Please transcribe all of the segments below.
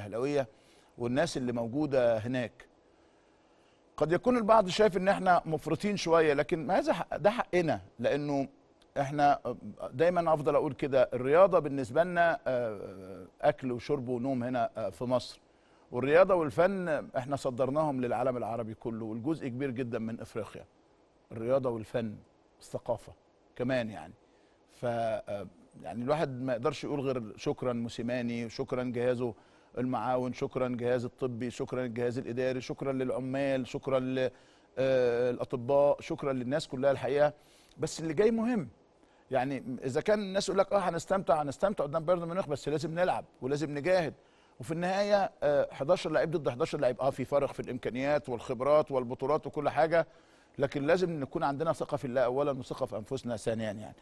الاهلاويه والناس اللي موجوده هناك قد يكون البعض شايف ان احنا مفرطين شويه لكن هذا ده حقنا لانه احنا دايما افضل اقول كده الرياضه بالنسبه لنا آه، آه، اكل وشرب ونوم هنا آه، في مصر والرياضه والفن احنا صدرناهم للعالم العربي كله والجزء كبير جدا من افريقيا الرياضه والفن الثقافه كمان يعني ف يعني الواحد ما يقدرش يقول غير شكرا موسيماني وشكرا جهازه المعاون شكرا الجهاز الطبي شكرا الجهاز الاداري شكرا للعمال شكرا للاطباء آه، شكرا للناس كلها الحقيقه بس اللي جاي مهم يعني اذا كان الناس يقول لك اه هنستمتع هنستمتع قدام بايرن ميونخ بس لازم نلعب ولازم نجاهد وفي النهايه 11 آه، لعيب ضد 11 لعيب اه في فرق في الامكانيات والخبرات والبطولات وكل حاجه لكن لازم نكون عندنا ثقه في الله اولا وثقه في انفسنا ثانيا يعني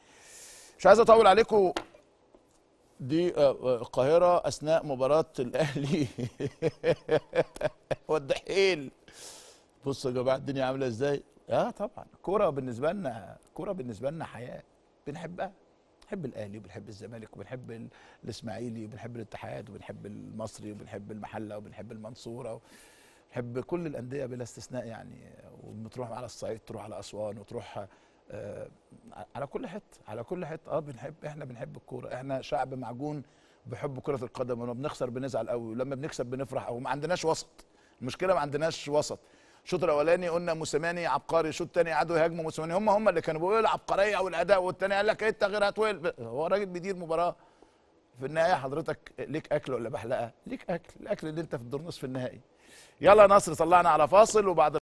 مش عايز اطول عليكم دي آه، آه، القاهرة أثناء مباراة الأهلي والدحيل بصوا يا جماعة الدنيا عاملة إزاي؟ آه طبعا كرة بالنسبة لنا كرة بالنسبة لنا حياة بنحبها بنحب الأهلي وبنحب الزمالك وبنحب الإسماعيلي وبنحب الاتحاد وبنحب المصري وبنحب المحلة وبنحب المنصورة بنحب كل الأندية بلا استثناء يعني وبتروح على الصعيد تروح على أسوان وتروح آه، على كل حته على كل حته اه بنحب احنا بنحب الكوره احنا شعب معجون بحب كره القدم ولما بنخسر بنزعل قوي ولما بنكسب بنفرح قوي ما عندناش وسط المشكله ما عندناش وسط الشوط الاولاني قلنا موسيماني عبقري الشوط الثاني قعدوا يهاجموا موسيماني هم هم اللي كانوا بيقولوا العبقريه والاداء والثاني قال لك ايه التغييرات هو راجل بيدير مباراه في النهايه حضرتك ليك اكل ولا بحلقه ليك اكل الاكل اللي انت في الدور نصف النهائي يلا يا نصر طلعنا على فاصل وبعد